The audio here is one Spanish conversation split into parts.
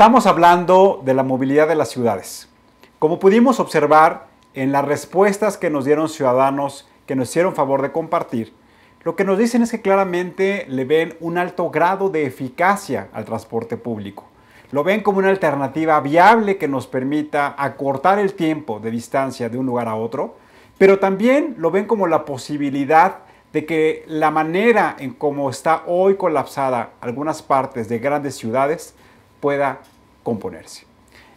Estamos hablando de la movilidad de las ciudades. Como pudimos observar en las respuestas que nos dieron ciudadanos que nos hicieron favor de compartir, lo que nos dicen es que claramente le ven un alto grado de eficacia al transporte público. Lo ven como una alternativa viable que nos permita acortar el tiempo de distancia de un lugar a otro, pero también lo ven como la posibilidad de que la manera en cómo está hoy colapsada algunas partes de grandes ciudades pueda componerse.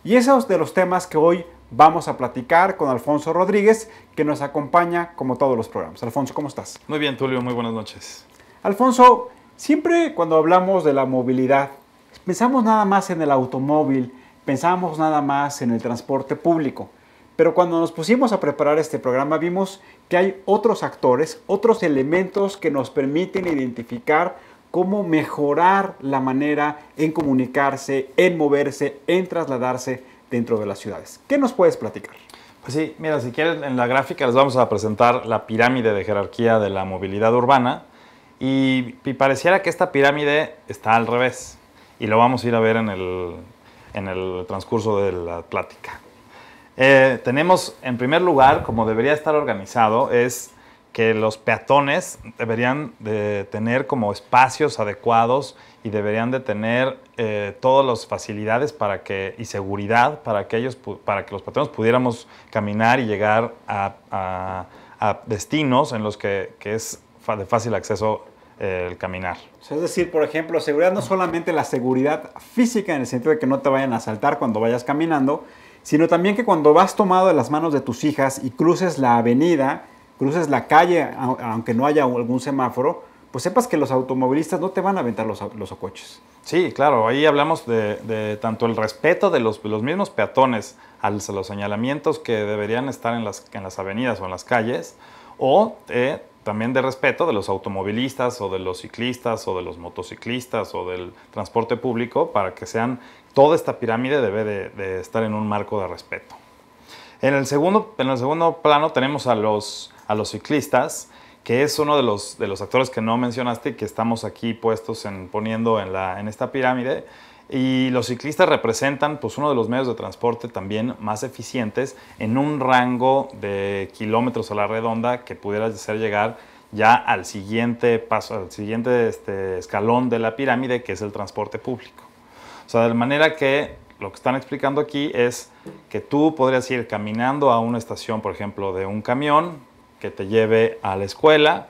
Y esos de los temas que hoy vamos a platicar con Alfonso Rodríguez, que nos acompaña como todos los programas. Alfonso, ¿cómo estás? Muy bien, Tulio, muy buenas noches. Alfonso, siempre cuando hablamos de la movilidad, pensamos nada más en el automóvil, pensamos nada más en el transporte público. Pero cuando nos pusimos a preparar este programa vimos que hay otros actores, otros elementos que nos permiten identificar cómo mejorar la manera en comunicarse, en moverse, en trasladarse dentro de las ciudades. ¿Qué nos puedes platicar? Pues sí, mira, si quieren, en la gráfica les vamos a presentar la pirámide de jerarquía de la movilidad urbana y, pareciera que esta pirámide está al revés y lo vamos a ir a ver en el, en el transcurso de la plática. Eh, tenemos en primer lugar, como debería estar organizado, es que los peatones deberían de tener como espacios adecuados y deberían de tener eh, todas las facilidades para que, y seguridad para que, para que los peatones pudiéramos caminar y llegar a, destinos en los que, es de fácil acceso eh, el caminar. Es decir, por ejemplo, seguridad no solamente la seguridad física en el sentido de que no te vayan a asaltar cuando vayas caminando, sino también que cuando vas tomado de las manos de tus hijas y cruces la avenida, cruces la calle, aunque no haya algún semáforo, pues sepas que los automovilistas no te van a aventar los, los coches. Sí, claro, ahí hablamos de, tanto el respeto de los, los mismos peatones a los, señalamientos que deberían estar en las, en las avenidas o en las calles, o eh, también de respeto de los automovilistas o de los ciclistas o de los motociclistas o del transporte público para que sean, toda esta pirámide debe de estar en un marco de respeto. En el segundo, en el segundo plano tenemos a los, a los ciclistas, que es uno de los, de los actores que no mencionaste, que estamos aquí puestos en, poniendo en, la, en esta pirámide. Y los ciclistas representan pues, uno de los medios de transporte también más eficientes en un rango de kilómetros a la redonda que pudieras hacer llegar ya al siguiente paso, al siguiente este, escalón de la pirámide, que es el transporte público. O sea, de manera que lo que están explicando aquí es que tú podrías ir caminando a una estación, por ejemplo, de un camión que te lleve a la escuela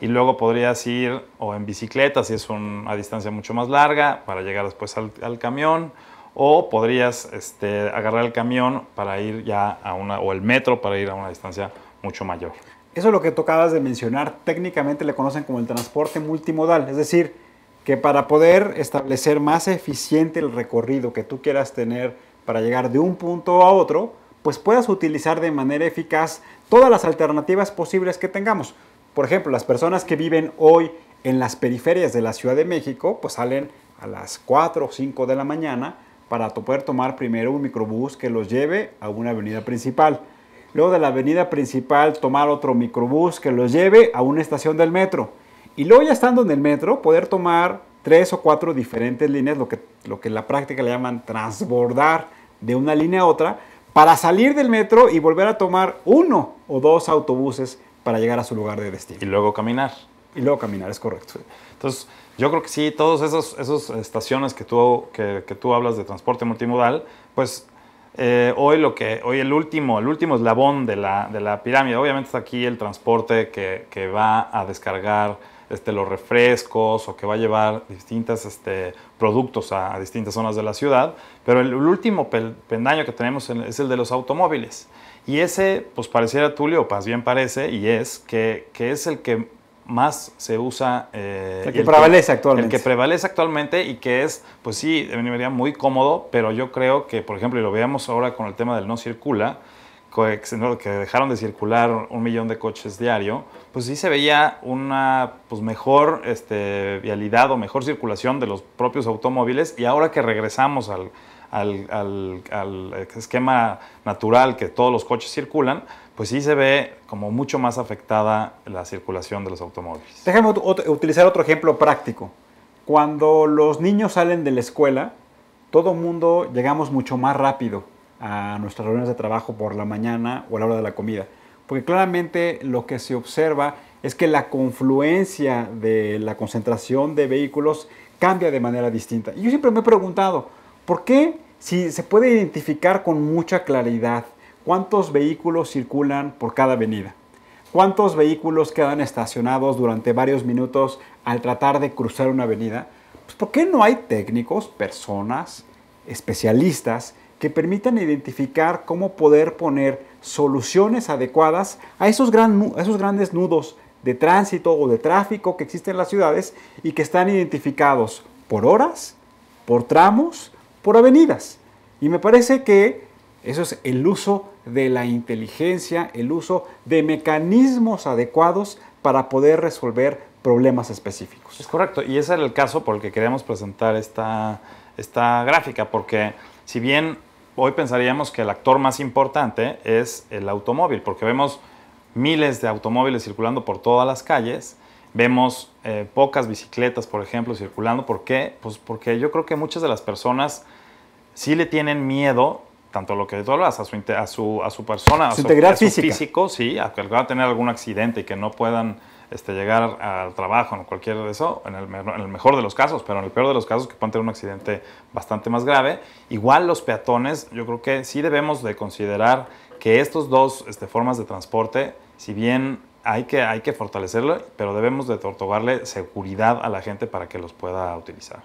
y luego podrías ir o en bicicleta, si es una distancia mucho más larga, para llegar después al, camión, o podrías este, agarrar el camión para ir ya a una, o el metro para ir a una distancia mucho mayor. Eso es lo que tocabas de mencionar, técnicamente le conocen como el transporte multimodal, es decir, que para poder establecer más eficiente el recorrido que tú quieras tener para llegar de un punto a otro, pues puedas utilizar de manera eficaz todas las alternativas posibles que tengamos. Por ejemplo, las personas que viven hoy en las periferias de la Ciudad de México, pues salen a las 4 o 5 de la mañana para poder tomar primero un microbús que los lleve a una avenida principal. Luego de la avenida principal tomar otro microbús que los lleve a una estación del metro y luego ya estando en el metro, poder tomar tres o cuatro diferentes líneas, lo que, lo que en la práctica le llaman transbordar de una línea a otra, para salir del metro y volver a tomar uno o dos autobuses para llegar a su lugar de destino. Y luego caminar. Y luego caminar, es correcto. Entonces, yo creo que sí, todas esas esos eh, estaciones que tú, que, que tú hablas de transporte multimodal, pues eh, hoy lo que hoy el último el último eslabón de la, de la pirámide obviamente está aquí el transporte que, que va a descargar este, los refrescos o que va a llevar distintos este, productos a, distintas zonas de la ciudad. Pero el, último pendaño que tenemos es el de los automóviles. Y ese, pues pareciera Tulio, más bien parece, y es que, que es el que más se usa. Eh, el que prevalece actualmente. El que prevalece actualmente y que es, pues sí, de manera muy cómodo, pero yo creo que, por ejemplo, y lo veamos ahora con el tema del no circula, que dejaron de circular un millón de coches diario, pues sí se veía una pues mejor este, vialidad o mejor circulación de los propios automóviles y ahora que regresamos al, esquema natural que todos los coches circulan, pues sí se ve como mucho más afectada la circulación de los automóviles. Déjame utilizar otro ejemplo práctico. Cuando los niños salen de la escuela, todo mundo llegamos mucho más rápido a nuestras reuniones de trabajo por la mañana o a la hora de la comida. Porque claramente lo que se observa es que la confluencia de la concentración de vehículos cambia de manera distinta. Y yo siempre me he preguntado, ¿por qué si se puede identificar con mucha claridad cuántos vehículos circulan por cada avenida? ¿Cuántos vehículos quedan estacionados durante varios minutos al tratar de cruzar una avenida? Pues ¿Por qué no hay técnicos, personas, especialistas que permitan identificar cómo poder poner soluciones adecuadas a esos, grandes nudos de tránsito o de tráfico que existen en las ciudades y que están identificados por horas, por tramos, por avenidas. Y me parece que eso es el uso de la inteligencia, el uso de mecanismos adecuados para poder resolver problemas específicos. Es correcto, y ese era el caso por el que queríamos presentar esta, esta gráfica, porque si bien hoy pensaríamos que el actor más importante es el automóvil, porque vemos miles de automóviles circulando por todas las calles, vemos eh, pocas bicicletas, por ejemplo, circulando. ¿Por qué? Pues porque yo creo que muchas de las personas sí le tienen miedo, tanto a lo que tú hablas, a su, a su, a su persona, a su, físico, sí, a que va a tener algún accidente y que no puedan este, llegar al trabajo, en cualquier de eso, en el, mejor de los casos, pero en el peor de los casos que puedan tener un accidente bastante más grave. Igual los peatones, yo creo que sí debemos de considerar que estos dos este, formas de transporte, si bien hay que, hay que fortalecerlo, pero debemos de otorgarle seguridad a la gente para que los pueda utilizar.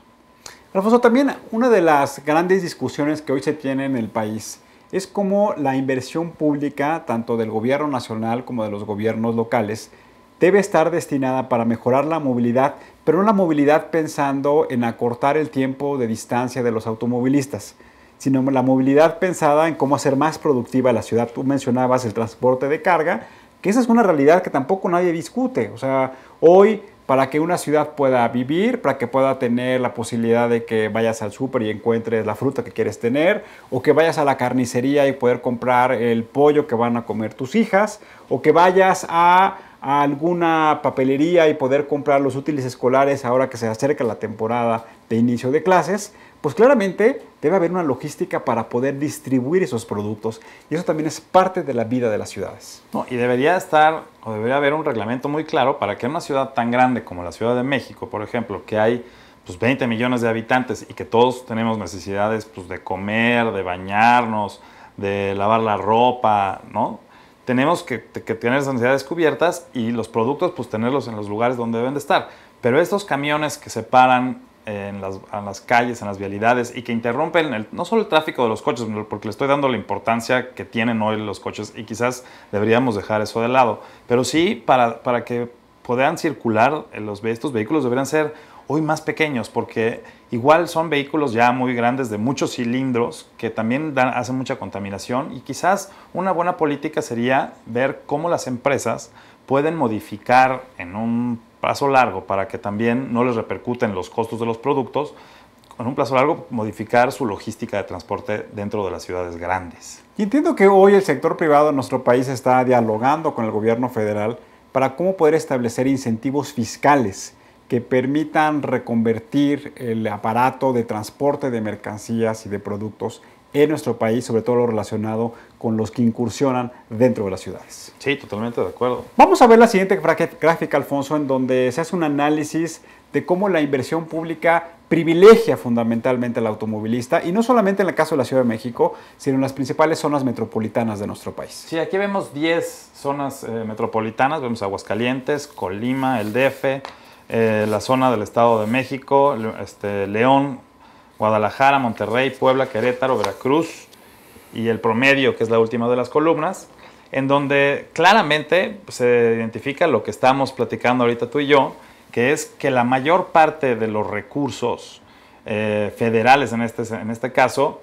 Alfonso, también una de las grandes discusiones que hoy se tiene en el país es cómo la inversión pública, tanto del gobierno nacional como de los gobiernos locales, debe estar destinada para mejorar la movilidad, pero no la movilidad pensando en acortar el tiempo de distancia de los automovilistas, sino la movilidad pensada en cómo hacer más productiva la ciudad. Tú mencionabas el transporte de carga, que esa es una realidad que tampoco nadie discute. O sea, hoy para que una ciudad pueda vivir, para que pueda tener la posibilidad de que vayas al súper y encuentres la fruta que quieres tener, o que vayas a la carnicería y poder comprar el pollo que van a comer tus hijas, o que vayas a, alguna papelería y poder comprar los útiles escolares ahora que se acerca la temporada de inicio de clases, pues claramente debe haber una logística para poder distribuir esos productos y eso también es parte de la vida de las ciudades. No, y debería estar o debería haber un reglamento muy claro para que en una ciudad tan grande como la Ciudad de México, por ejemplo, que hay pues, 20 millones de habitantes y que todos tenemos necesidades pues, de comer, de bañarnos, de lavar la ropa, ¿no? Tenemos que, tener esas necesidades cubiertas y los productos pues tenerlos en los lugares donde deben de estar. Pero estos camiones que se paran en las, en las, calles, en las vialidades y que interrumpen el, no solo el tráfico de los coches, porque le estoy dando la importancia que tienen hoy los coches y quizás deberíamos dejar eso de lado, pero sí para, para que puedan circular eh, los, estos vehículos deberían ser hoy más pequeños, porque igual son vehículos ya muy grandes de muchos cilindros que también dan, hacen mucha contaminación y quizás una buena política sería ver cómo las empresas pueden modificar en un plazo largo, para que también no les repercuten los costos de los productos, con un plazo largo modificar su logística de transporte dentro de las ciudades grandes. Y entiendo que hoy el sector privado en nuestro país está dialogando con el gobierno federal para cómo poder establecer incentivos fiscales que permitan reconvertir el aparato de transporte de mercancías y de productos en nuestro país, sobre todo lo relacionado con los que incursionan dentro de las ciudades. Sí, totalmente de acuerdo. Vamos a ver la siguiente gráfica, Alfonso, en donde se hace un análisis de cómo la inversión pública privilegia fundamentalmente al automovilista y no solamente en el caso de la Ciudad de México, sino en las principales zonas metropolitanas de nuestro país. Sí, aquí vemos 10 zonas eh, metropolitanas, vemos Aguascalientes, Colima, el DF, eh, la zona del Estado de México, este, León, Guadalajara, Monterrey, Puebla, Querétaro, Veracruz y el promedio, que es la última de las columnas, en donde claramente se identifica lo que estamos platicando ahorita tú y yo, que es que la mayor parte de los recursos eh, federales en este, en este caso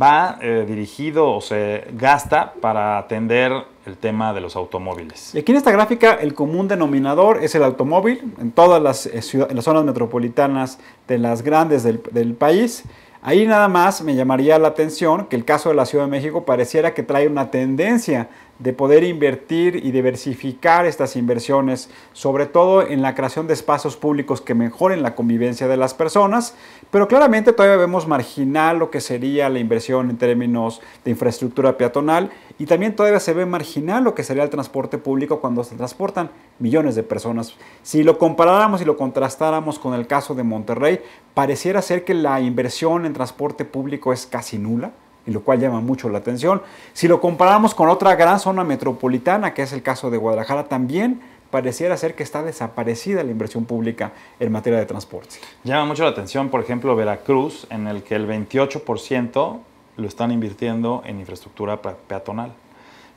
va eh, dirigido o se gasta para atender el tema de los automóviles. Y aquí en esta gráfica el común denominador es el automóvil en todas eh, las, zonas metropolitanas de las grandes del, del, país. Ahí nada más me llamaría la atención que el caso de la Ciudad de México pareciera que trae una tendencia de poder invertir y diversificar estas inversiones, sobre todo en la creación de espacios públicos que mejoren la convivencia de las personas, pero claramente todavía vemos marginal lo que sería la inversión en términos de infraestructura peatonal y también todavía se ve marginal lo que sería el transporte público cuando se transportan millones de personas. Si lo comparáramos y lo contrastáramos con el caso de Monterrey, pareciera ser que la inversión en transporte público es casi nula y lo cual llama mucho la atención. Si lo comparamos con otra gran zona metropolitana, que es el caso de Guadalajara, también pareciera ser que está desaparecida la inversión pública en materia de transporte. Llama mucho la atención, por ejemplo, Veracruz, en el que el 28% lo están invirtiendo en infraestructura peatonal.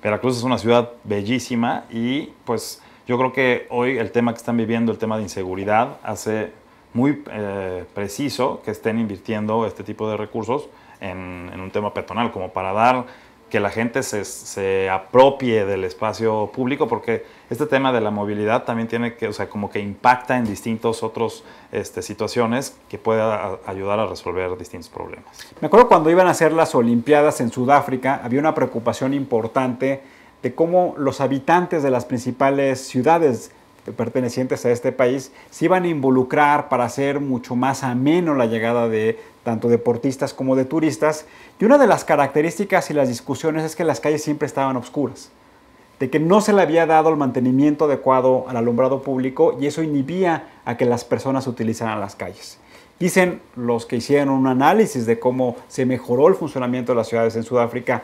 Veracruz es una ciudad bellísima y pues yo creo que hoy el tema que están viviendo, el tema de inseguridad, hace muy eh, preciso que estén invirtiendo este tipo de recursos en, un tema peatonal, como para dar que la gente se, apropie del espacio público, porque este tema de la movilidad también tiene que, o sea, como que impacta en distintos otros este, situaciones que puede ayudar a resolver distintos problemas. Me acuerdo cuando iban a hacer las Olimpiadas en Sudáfrica, había una preocupación importante de cómo los habitantes de las principales ciudades pertenecientes a este país se iban a involucrar para hacer mucho más ameno la llegada de tanto deportistas como de turistas, y una de las características y las discusiones es que las calles siempre estaban oscuras, de que no se le había dado el mantenimiento adecuado al alumbrado público y eso inhibía a que las personas utilizaran las calles. Dicen los que hicieron un análisis de cómo se mejoró el funcionamiento de las ciudades en Sudáfrica,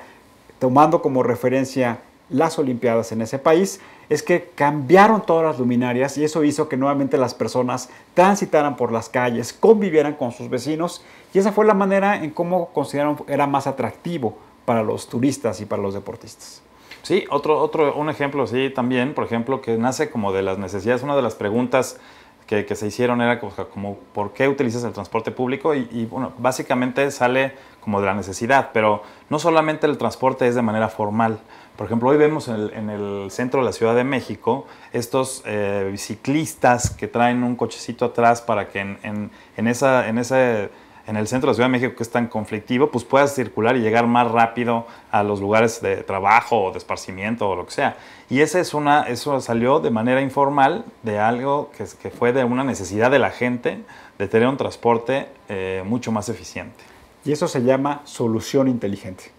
tomando como referencia las Olimpiadas en ese país es que cambiaron todas las luminarias y eso hizo que nuevamente las personas transitaran por las calles, convivieran con sus vecinos y esa fue la manera en cómo consideraron era más atractivo para los turistas y para los deportistas. Sí, otro, un ejemplo, sí, también, por ejemplo, que nace como de las necesidades, una de las preguntas que, se hicieron era como, como, ¿por qué utilizas el transporte público? Y, y bueno, básicamente sale como de la necesidad, pero no solamente el transporte es de manera formal, por ejemplo, hoy vemos en el, centro de la Ciudad de México estos eh, ciclistas que traen un cochecito atrás para que en, en, esa, en, en el centro de la Ciudad de México, que es tan conflictivo, pues puedas circular y llegar más rápido a los lugares de trabajo o de esparcimiento o lo que sea. Y esa es una, eso salió de manera informal de algo que, que fue de una necesidad de la gente de tener un transporte eh, mucho más eficiente. Y eso se llama solución inteligente.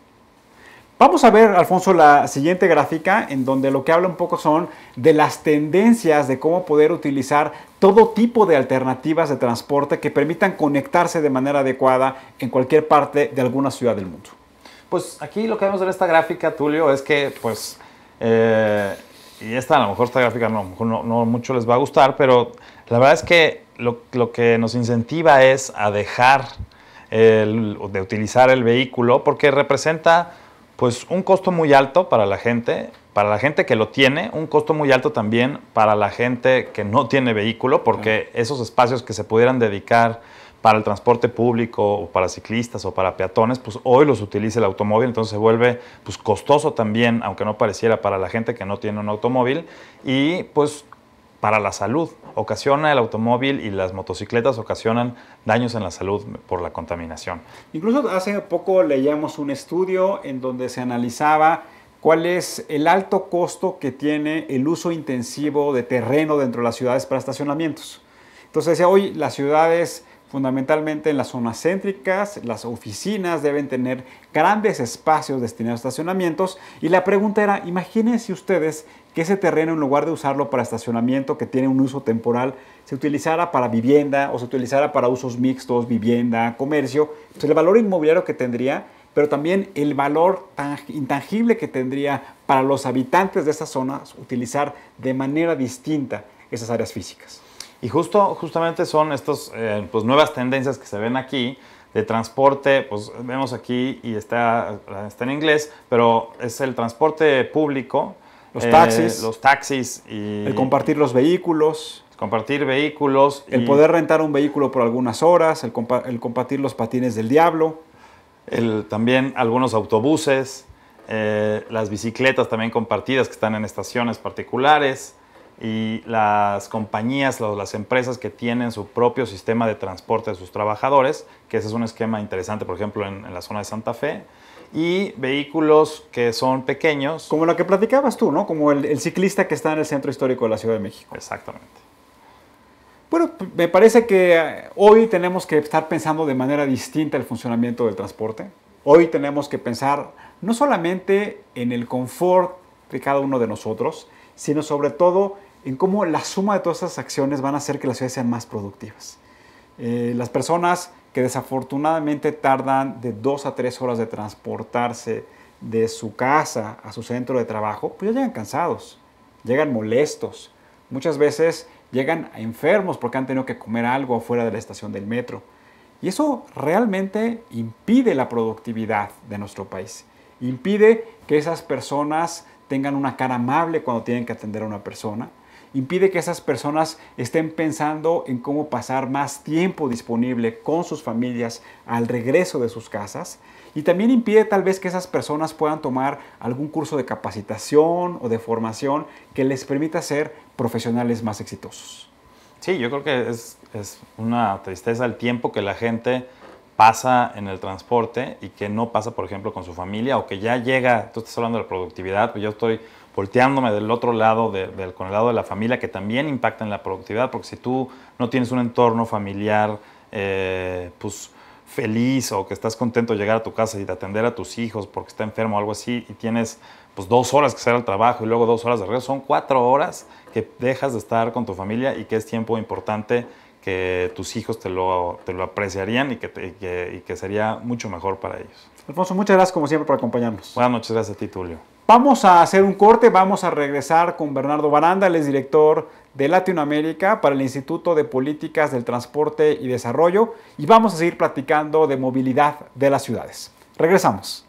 Vamos a ver, Alfonso, la siguiente gráfica en donde lo que habla un poco son de las tendencias de cómo poder utilizar todo tipo de alternativas de transporte que permitan conectarse de manera adecuada en cualquier parte de alguna ciudad del mundo. Pues aquí lo que vemos en esta gráfica, Tulio, es que pues... Eh, y esta a lo mejor esta gráfica no, mucho les va a gustar, pero la verdad es que lo, que nos incentiva es a dejar de utilizar el vehículo porque representa pues un costo muy alto para la gente, para la gente que lo tiene, un costo muy alto también para la gente que no tiene vehículo, porque esos espacios que se pudieran dedicar para el transporte público o para ciclistas o para peatones, pues hoy los utiliza el automóvil, entonces se vuelve pues costoso también, aunque no pareciera para la gente que no tiene un automóvil y pues para la salud. Ocasiona el automóvil y las motocicletas ocasionan daños en la salud por la contaminación. Incluso hace poco leíamos un estudio en donde se analizaba cuál es el alto costo que tiene el uso intensivo de terreno dentro de las ciudades para estacionamientos. Entonces hoy las ciudades fundamentalmente en las zonas céntricas, las oficinas deben tener grandes espacios destinados a estacionamientos y la pregunta era, imagínense ustedes que ese terreno, en lugar de usarlo para estacionamiento, que tiene un uso temporal, se utilizara para vivienda o se utilizara para usos mixtos, vivienda, comercio. Entonces, pues el valor inmobiliario que tendría, pero también el valor intangible que tendría para los habitantes de esas zonas utilizar de manera distinta esas áreas físicas. Y justo, justamente son estas eh, pues, nuevas tendencias que se ven aquí de transporte, pues vemos aquí y está, está en inglés, pero es el transporte público, los taxis. Eh, los taxis y... El compartir los vehículos. Compartir vehículos. El poder rentar un vehículo por algunas horas, el, compartir los patines del diablo. también algunos autobuses, eh, las bicicletas también compartidas que están en estaciones particulares y las compañías, las empresas que tienen su propio sistema de transporte de sus trabajadores, que ese es un esquema interesante, por ejemplo, en, la zona de Santa Fe, y vehículos que son pequeños. Como lo que platicabas tú, ¿no? Como el, el ciclista que está en el centro histórico de la Ciudad de México. Exactamente. Bueno, me parece que eh, hoy tenemos que estar pensando de manera distinta el funcionamiento del transporte. Hoy tenemos que pensar no solamente en el confort de cada uno de nosotros, sino sobre todo en cómo la suma de todas esas acciones van a hacer que las ciudades sean más productivas. Eh, las personas que desafortunadamente tardan de dos a tres horas de transportarse de su casa a su centro de trabajo, pues ya llegan cansados, llegan molestos, muchas veces llegan enfermos porque han tenido que comer algo afuera de la estación del metro. Y eso realmente impide la productividad de nuestro país, impide que esas personas tengan una cara amable cuando tienen que atender a una persona, impide que esas personas estén pensando en cómo pasar más tiempo disponible con sus familias al regreso de sus casas y también impide tal vez que esas personas puedan tomar algún curso de capacitación o de formación que les permita ser profesionales más exitosos. Sí, yo creo que es, una tristeza el tiempo que la gente pasa en el transporte y que no pasa, por ejemplo, con su familia o que ya llega, tú estás hablando de la productividad, pues yo estoy volteándome del otro lado, con el lado de la familia, que también impacta en la productividad, porque si tú no tienes un entorno familiar, eh, pues feliz o que estás contento de llegar a tu casa y de atender a tus hijos porque está enfermo o algo así y tienes pues dos horas que hacer al trabajo y luego dos horas de regreso, son cuatro horas que dejas de estar con tu familia y que es tiempo importante que tus hijos te lo, apreciarían y que, que, y que sería mucho mejor para ellos. Alfonso, muchas gracias como siempre por acompañarnos. Buenas noches, gracias a ti, Tulio. Vamos a hacer un corte, vamos a regresar con Bernardo Baranda, el director de Latinoamérica para el Instituto de Políticas del Transporte y Desarrollo y vamos a seguir platicando de movilidad de las ciudades. Regresamos.